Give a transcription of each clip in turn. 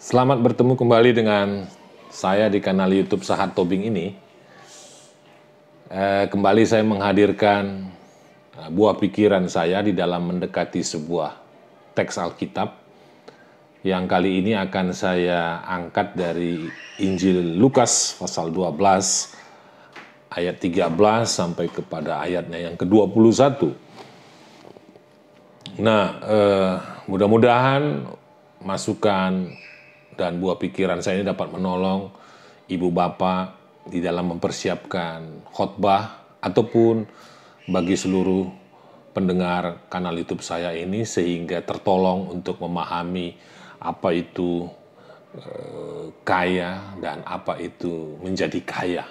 Selamat bertemu kembali dengan saya di kanal YouTube Sahat Tobing ini. Eh, kembali saya menghadirkan eh, buah pikiran saya di dalam mendekati sebuah teks Alkitab yang kali ini akan saya angkat dari Injil Lukas pasal 12 ayat 13 sampai kepada ayatnya yang ke-21. Nah, eh, mudah-mudahan masukan dan buah pikiran saya ini dapat menolong ibu bapak di dalam mempersiapkan khotbah ataupun bagi seluruh pendengar kanal YouTube saya ini sehingga tertolong untuk memahami apa itu eh, kaya dan apa itu menjadi kaya.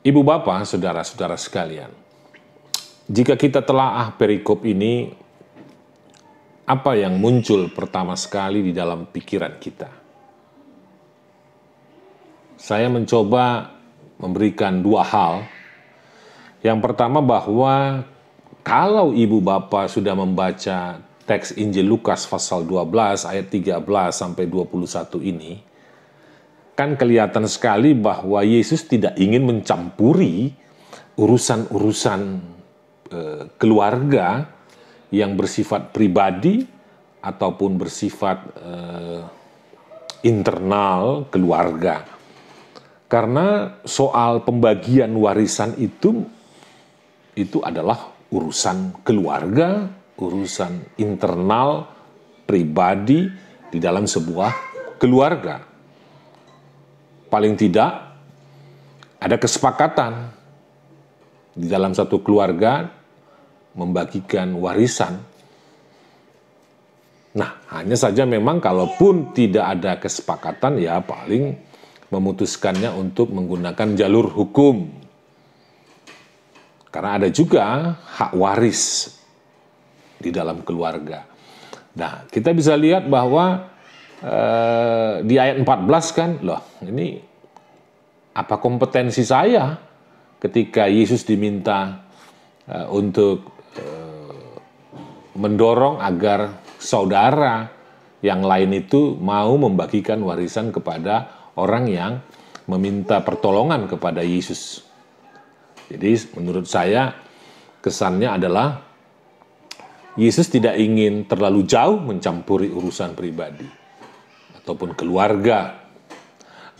Ibu bapak, saudara-saudara sekalian, jika kita telah telaah perikop ini apa yang muncul pertama sekali di dalam pikiran kita. Saya mencoba memberikan dua hal. Yang pertama bahwa kalau ibu bapak sudah membaca teks Injil Lukas pasal 12 ayat 13 sampai 21 ini, kan kelihatan sekali bahwa Yesus tidak ingin mencampuri urusan-urusan eh, keluarga yang bersifat pribadi ataupun bersifat eh, internal keluarga. Karena soal pembagian warisan itu itu adalah urusan keluarga, urusan internal pribadi di dalam sebuah keluarga. Paling tidak ada kesepakatan di dalam satu keluarga membagikan warisan. Nah, hanya saja memang kalaupun tidak ada kesepakatan ya paling memutuskannya untuk menggunakan jalur hukum. Karena ada juga hak waris di dalam keluarga. Nah, kita bisa lihat bahwa eh, di ayat 14 kan, loh, ini apa kompetensi saya ketika Yesus diminta eh, untuk mendorong agar saudara yang lain itu mau membagikan warisan kepada orang yang meminta pertolongan kepada Yesus. Jadi menurut saya kesannya adalah Yesus tidak ingin terlalu jauh mencampuri urusan pribadi ataupun keluarga.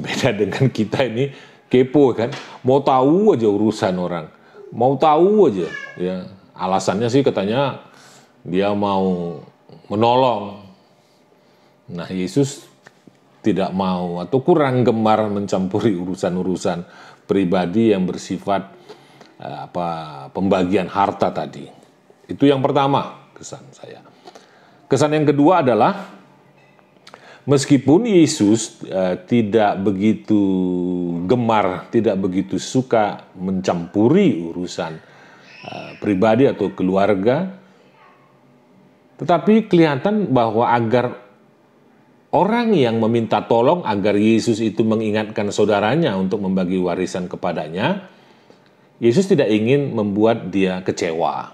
Beda dengan kita ini kepo kan, mau tahu aja urusan orang, mau tahu aja ya. Alasannya sih katanya dia mau menolong. Nah, Yesus tidak mau atau kurang gemar mencampuri urusan-urusan pribadi yang bersifat eh, apa pembagian harta tadi. Itu yang pertama kesan saya. Kesan yang kedua adalah meskipun Yesus eh, tidak begitu gemar, tidak begitu suka mencampuri urusan eh, pribadi atau keluarga, tetapi kelihatan bahwa agar orang yang meminta tolong agar Yesus itu mengingatkan saudaranya untuk membagi warisan kepadanya, Yesus tidak ingin membuat dia kecewa.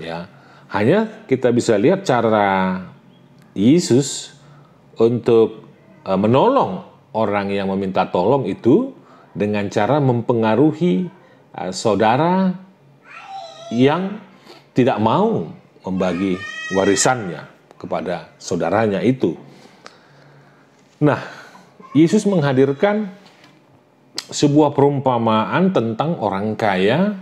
Ya, hanya kita bisa lihat cara Yesus untuk e, menolong orang yang meminta tolong itu dengan cara mempengaruhi e, saudara yang tidak mau membagi warisannya kepada saudaranya itu. Nah, Yesus menghadirkan sebuah perumpamaan tentang orang kaya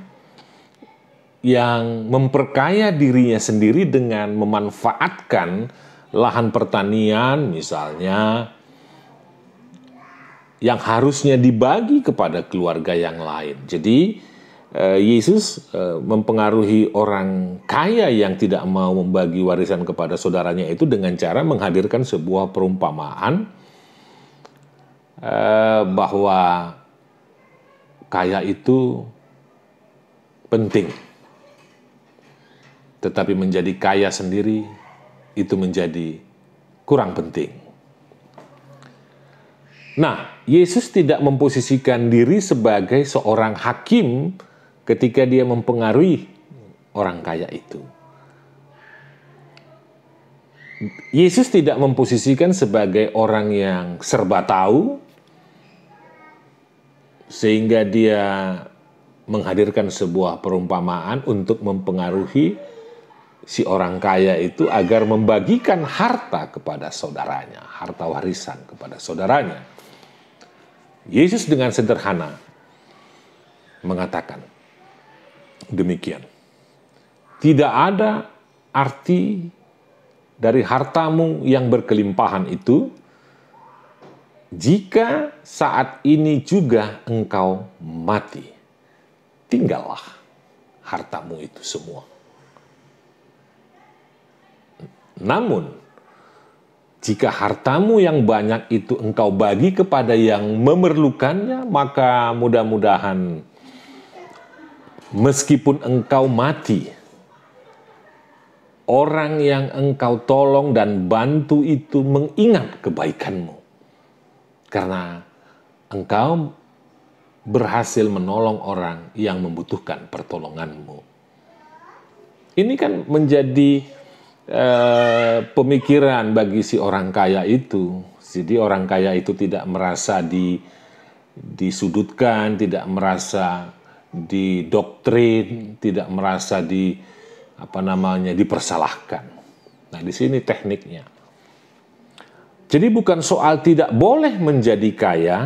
yang memperkaya dirinya sendiri dengan memanfaatkan lahan pertanian misalnya yang harusnya dibagi kepada keluarga yang lain. Jadi Eh, Yesus eh, mempengaruhi orang kaya yang tidak mau membagi warisan kepada saudaranya itu dengan cara menghadirkan sebuah perumpamaan eh, bahwa kaya itu penting, tetapi menjadi kaya sendiri itu menjadi kurang penting. Nah, Yesus tidak memposisikan diri sebagai seorang hakim ketika dia mempengaruhi orang kaya itu. Yesus tidak memposisikan sebagai orang yang serba tahu, sehingga dia menghadirkan sebuah perumpamaan untuk mempengaruhi si orang kaya itu agar membagikan harta kepada saudaranya, harta warisan kepada saudaranya. Yesus dengan sederhana mengatakan, demikian. Tidak ada arti dari hartamu yang berkelimpahan itu jika saat ini juga engkau mati. Tinggallah hartamu itu semua. Namun, jika hartamu yang banyak itu engkau bagi kepada yang memerlukannya, maka mudah-mudahan meskipun engkau mati, orang yang engkau tolong dan bantu itu mengingat kebaikanmu. Karena engkau berhasil menolong orang yang membutuhkan pertolonganmu. Ini kan menjadi eh, pemikiran bagi si orang kaya itu. Jadi orang kaya itu tidak merasa di, disudutkan, tidak merasa didoktrin, tidak merasa di apa namanya dipersalahkan. Nah, di sini tekniknya. Jadi bukan soal tidak boleh menjadi kaya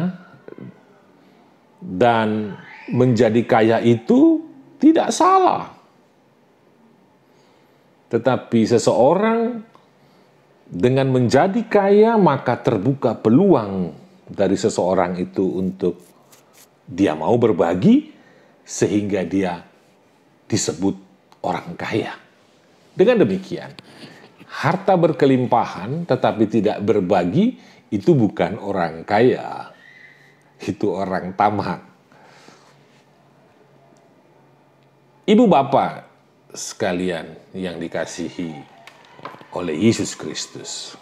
dan menjadi kaya itu tidak salah. Tetapi seseorang dengan menjadi kaya maka terbuka peluang dari seseorang itu untuk dia mau berbagi sehingga dia disebut orang kaya. Dengan demikian, harta berkelimpahan tetapi tidak berbagi itu bukan orang kaya. Itu orang tamak. Ibu bapak sekalian yang dikasihi oleh Yesus Kristus.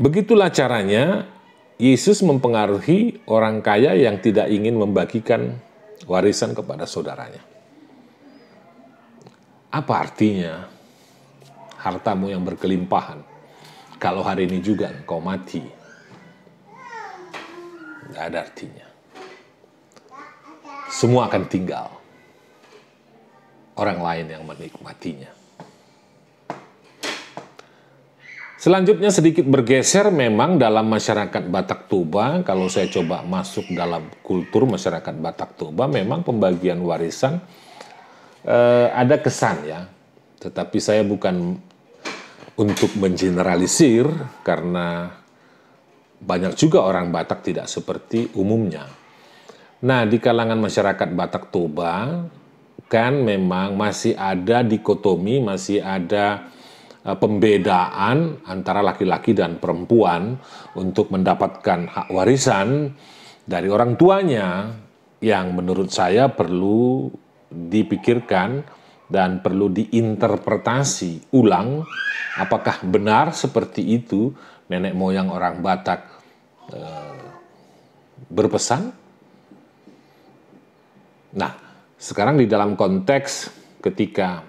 Begitulah caranya Yesus mempengaruhi orang kaya yang tidak ingin membagikan warisan kepada saudaranya. Apa artinya hartamu yang berkelimpahan kalau hari ini juga engkau mati? Tidak ada artinya. Semua akan tinggal. Orang lain yang menikmatinya. Selanjutnya sedikit bergeser memang dalam masyarakat Batak Toba, kalau saya coba masuk dalam kultur masyarakat Batak Toba, memang pembagian warisan eh, ada kesan ya. Tetapi saya bukan untuk mengeneralisir karena banyak juga orang Batak tidak seperti umumnya. Nah, di kalangan masyarakat Batak Toba kan memang masih ada dikotomi, masih ada Eh, pembedaan antara laki-laki dan perempuan untuk mendapatkan hak warisan dari orang tuanya yang menurut saya perlu dipikirkan dan perlu diinterpretasi ulang apakah benar seperti itu nenek moyang orang Batak eh, berpesan Nah, sekarang di dalam konteks ketika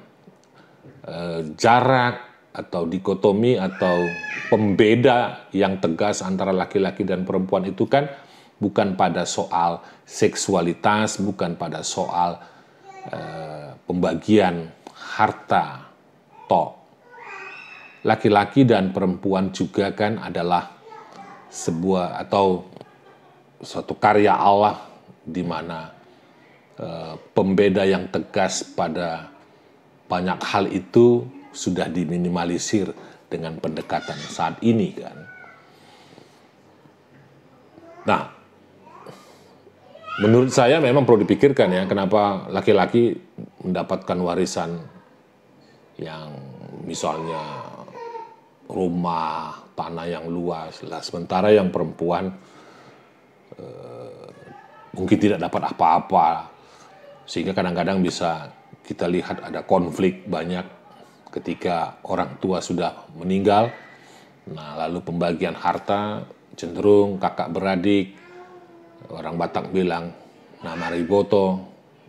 eh, jarak atau dikotomi atau pembeda yang tegas antara laki-laki dan perempuan itu kan bukan pada soal seksualitas, bukan pada soal e, pembagian harta tok. Laki-laki dan perempuan juga kan adalah sebuah atau suatu karya Allah di mana e, pembeda yang tegas pada banyak hal itu sudah diminimalisir dengan pendekatan saat ini kan. Nah, menurut saya memang perlu dipikirkan ya kenapa laki-laki mendapatkan warisan yang misalnya rumah, tanah yang luas. Lah sementara yang perempuan eh, mungkin tidak dapat apa-apa sehingga kadang-kadang bisa kita lihat ada konflik banyak ketika orang tua sudah meninggal. Nah, lalu pembagian harta cenderung kakak beradik. Orang Batak bilang nama riboto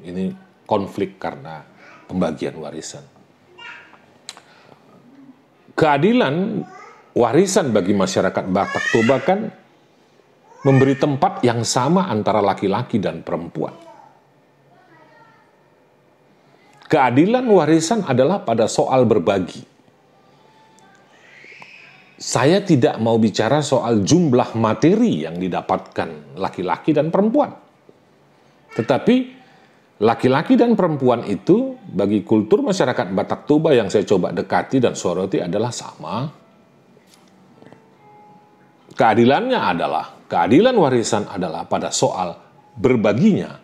ini konflik karena pembagian warisan. Keadilan warisan bagi masyarakat Batak Toba kan memberi tempat yang sama antara laki-laki dan perempuan. Keadilan warisan adalah pada soal berbagi. Saya tidak mau bicara soal jumlah materi yang didapatkan laki-laki dan perempuan. Tetapi laki-laki dan perempuan itu bagi kultur masyarakat Batak Toba yang saya coba dekati dan soroti adalah sama. Keadilannya adalah, keadilan warisan adalah pada soal berbaginya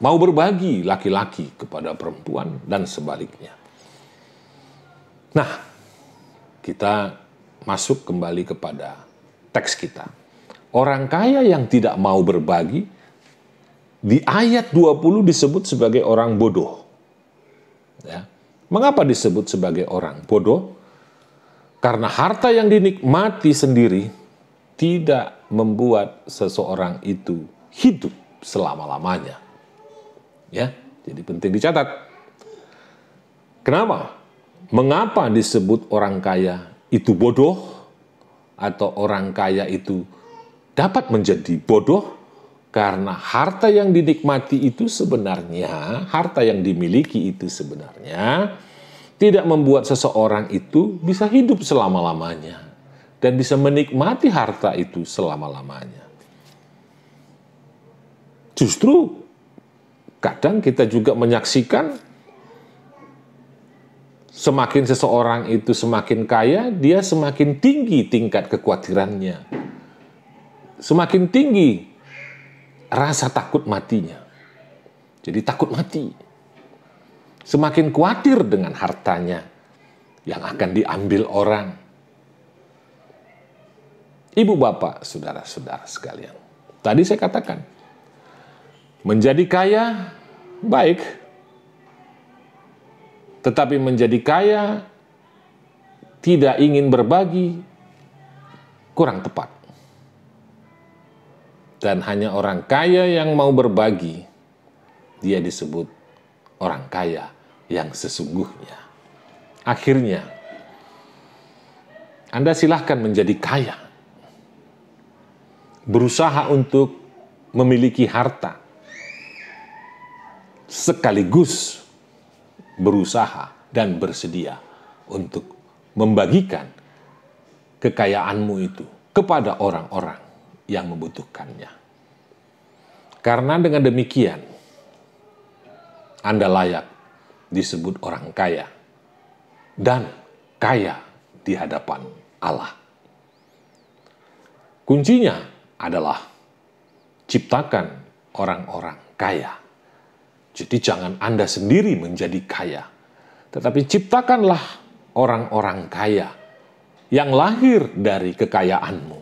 mau berbagi laki-laki kepada perempuan dan sebaliknya. Nah, kita masuk kembali kepada teks kita. Orang kaya yang tidak mau berbagi di ayat 20 disebut sebagai orang bodoh. Ya. Mengapa disebut sebagai orang bodoh? Karena harta yang dinikmati sendiri tidak membuat seseorang itu hidup selama-lamanya Ya, jadi penting dicatat. Kenapa? Mengapa disebut orang kaya itu bodoh atau orang kaya itu dapat menjadi bodoh? Karena harta yang dinikmati itu sebenarnya, harta yang dimiliki itu sebenarnya tidak membuat seseorang itu bisa hidup selama-lamanya dan bisa menikmati harta itu selama-lamanya. Justru kadang kita juga menyaksikan semakin seseorang itu semakin kaya, dia semakin tinggi tingkat kekhawatirannya. Semakin tinggi rasa takut matinya. Jadi takut mati. Semakin khawatir dengan hartanya yang akan diambil orang. Ibu bapak, saudara-saudara sekalian. Tadi saya katakan, Menjadi kaya baik, tetapi menjadi kaya tidak ingin berbagi kurang tepat. Dan hanya orang kaya yang mau berbagi, dia disebut orang kaya yang sesungguhnya. Akhirnya, Anda silahkan menjadi kaya, berusaha untuk memiliki harta, sekaligus berusaha dan bersedia untuk membagikan kekayaanmu itu kepada orang-orang yang membutuhkannya. Karena dengan demikian, Anda layak disebut orang kaya dan kaya di hadapan Allah. Kuncinya adalah ciptakan orang-orang kaya jadi jangan Anda sendiri menjadi kaya, tetapi ciptakanlah orang-orang kaya yang lahir dari kekayaanmu.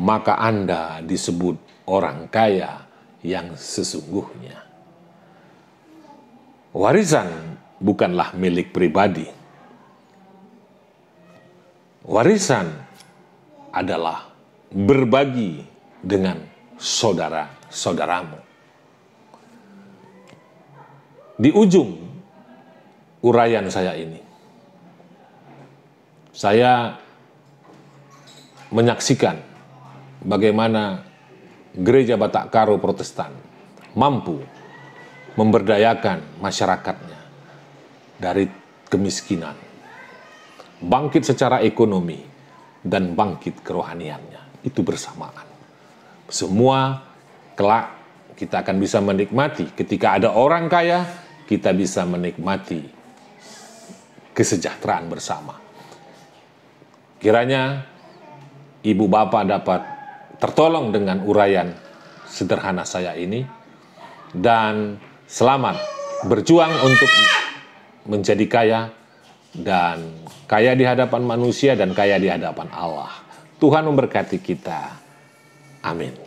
Maka Anda disebut orang kaya yang sesungguhnya. Warisan bukanlah milik pribadi. Warisan adalah berbagi dengan saudara-saudaramu di ujung uraian saya ini. Saya menyaksikan bagaimana gereja Batak Karo Protestan mampu memberdayakan masyarakatnya dari kemiskinan, bangkit secara ekonomi, dan bangkit kerohaniannya. Itu bersamaan. Semua kelak kita akan bisa menikmati ketika ada orang kaya kita bisa menikmati kesejahteraan bersama. Kiranya ibu bapak dapat tertolong dengan uraian sederhana saya ini dan selamat berjuang untuk menjadi kaya dan kaya di hadapan manusia dan kaya di hadapan Allah. Tuhan memberkati kita. Amin.